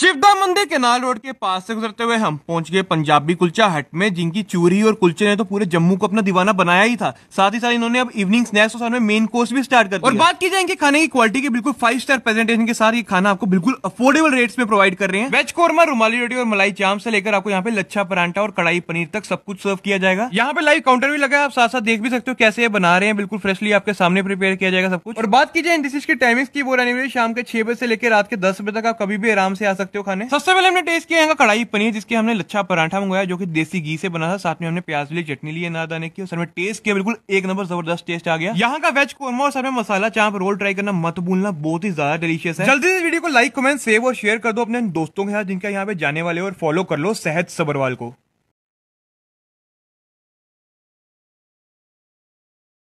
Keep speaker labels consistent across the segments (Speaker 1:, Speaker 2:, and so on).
Speaker 1: शिवदा मंदिर canal road के पास से गुजरते हुए हम पहुंच गए पंजाबी कुलचा हट में जिनकी चूरी और कुलचे ने तो पूरे जम्मू को अपना दीवाना बनाया ही था साथ ही साथ इन्होंने अब इवनिंग स्नैक्स और साथ में मेन कोर्स भी स्टार्ट कर और बात की जाए इनके खाने की क्वालिटी की बिल्कुल फाइव स्टार प्रेजेंटेशन के साथ ये खाना आपको बिल्कुल अफोर्डेबल रेट्स में प्रोवाइड कर रहे हैं वेज कोरमा रुमाली रोटी और मलाई चाम से लेकर आपको यहाँ पे लच्छा परांठा और कड़ाई पनीर तक सब कुछ सर्व किया जाएगा यहाँ पे लाइव काउंटर भी लगा है आप साथ साथ देख भी सकते हो कैसे ये बना रहे हैं बिल्कुल फ्रेशली आपके सामने प्रिपेयर किया जाएगा सब कुछ और बात की जाए इन डिशेज की टाइमिंग की वो रहने शाम के छह बजे से लेकर रात के दस बजे तक आप कभी भी आराम से आ सकते हो खाने सबसे पहले हमने टेस्ट किया कढ़ाई पनीर जिसके हमने लच्छा पराठा मंगाया जो कि देसी घी से बना था साथ में हमने प्याज ली चटनी ली नादाने की और सर में टेस्ट किया बिल्कुल एक नंबर जबरदस्त टेस्ट आ गया यहाँ का वेज कोरमा और सर में मसाला चाप रोल ट्राई करना मत भूलना बहुत ही ज्यादा डिलीशियस है जल्दी से वीडियो को लाइक कमेंट सेव और शेयर कर दो अपने दोस्तों के साथ जिनका यहाँ पे जाने वाले और फॉलो कर लो सहज सबरवाल को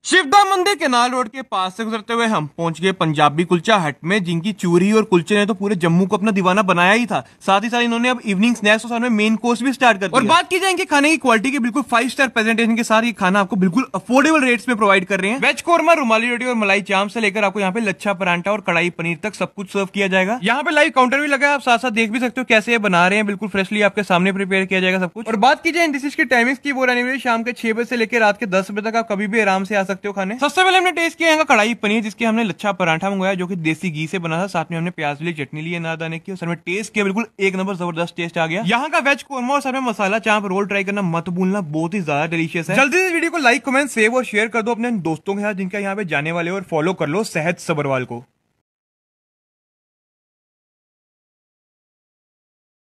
Speaker 1: शिवदा मंदिर केनाल रोड के पास से गुजरते हुए हम पहुंच गए पंजाबी कुलचा हट में जिनकी चूरी और कुलचे ने तो पूरे जम्मू को अपना दीवाना बनाया ही था साथ ही साथ इन्होंने अब इवनिंग स्नैक्स और साथ में मेन कोर्स भी स्टार्ट कर और बात की जाए खाने की क्वालिटी की बिल्कुल फाइव स्टार प्रेजेंटेशन के साथ ये खाना आपको बिल्कुल अफोर्डेबल रेट में प्रोवाइड कर रहे हैं वेज कोरमा रुमाली रोटी और मलाई चाम से लेकर आपको यहाँ पे लच्छा परांठा और कड़ाई पनीर तक सब कुछ सर्व किया जाएगा यहाँ पे लाइव काउंटर भी लगा है आप साथ साथ देख भी सकते हो कैसे बना रहे हैं बिल्कुल फ्रेशली आपके सामने प्रिपेयर किया जाएगा सब कुछ और बात की जाए इन डिशेज की टाइमिंग की वो रहने शाम के छह बजे से लेकर रात के दस बजे तक आप कभी भी आराम से आ सकते सकते हो खाने सबसे पहले हमने टेस्ट किया है कढ़ाई पनीर जिसके हमने लच्छा पराठा मंगाया जो कि देसी घी से बना था साथ में हमने प्याज लिए चटनी ली दाने की और सर में टेस्ट किया बिल्कुल एक नंबर जबरदस्त टेस्ट आ गया यहाँ का वेज कोरमा और सर में मसाला चाप रोल ट्राई करना मत भूलना बहुत ही ज्यादा डिलीशियस है जल्दी से वीडियो को लाइक कमेंट सेव और शेयर कर दो अपने दोस्तों के साथ जिनका यहाँ पे जाने वाले और फॉलो कर लो सहज सबरवाल को